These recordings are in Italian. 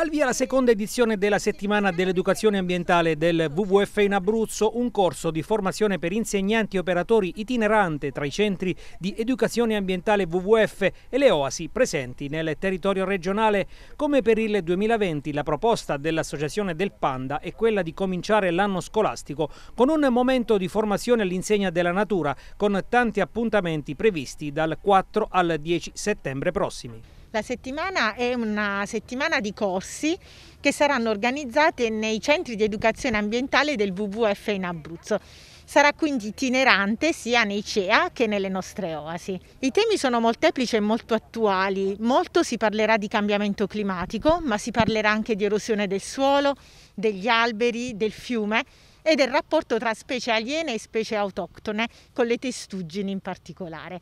Al via la seconda edizione della settimana dell'educazione ambientale del WWF in Abruzzo, un corso di formazione per insegnanti e operatori itinerante tra i centri di educazione ambientale WWF e le oasi presenti nel territorio regionale. Come per il 2020 la proposta dell'Associazione del Panda è quella di cominciare l'anno scolastico con un momento di formazione all'insegna della natura con tanti appuntamenti previsti dal 4 al 10 settembre prossimi. La settimana è una settimana di corsi che saranno organizzate nei centri di educazione ambientale del WWF in Abruzzo. Sarà quindi itinerante sia nei CEA che nelle nostre oasi. I temi sono molteplici e molto attuali. Molto si parlerà di cambiamento climatico, ma si parlerà anche di erosione del suolo, degli alberi, del fiume e del rapporto tra specie aliene e specie autoctone, con le testuggini in particolare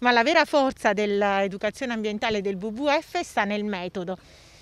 ma la vera forza dell'educazione ambientale del WWF sta nel metodo.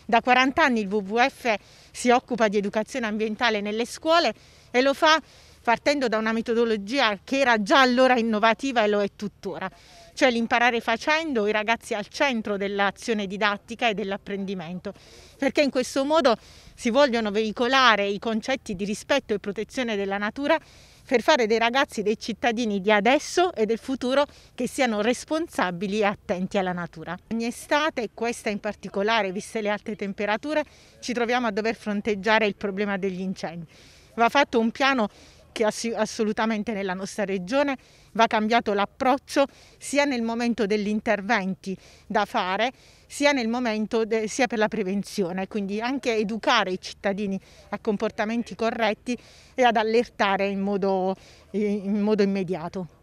Da 40 anni il WWF si occupa di educazione ambientale nelle scuole e lo fa partendo da una metodologia che era già allora innovativa e lo è tuttora cioè l'imparare facendo i ragazzi al centro dell'azione didattica e dell'apprendimento, perché in questo modo si vogliono veicolare i concetti di rispetto e protezione della natura per fare dei ragazzi dei cittadini di adesso e del futuro che siano responsabili e attenti alla natura. Ogni estate, questa in particolare, viste le alte temperature, ci troviamo a dover fronteggiare il problema degli incendi. Va fatto un piano che ass- assolutamente nella nostra regione va cambiato l'approccio sia nel momento degli interventi da fare sia, nel momento de- sia per la prevenzione, quindi anche educare i cittadini a comportamenti corretti e ad allertare in modo, in modo immediato.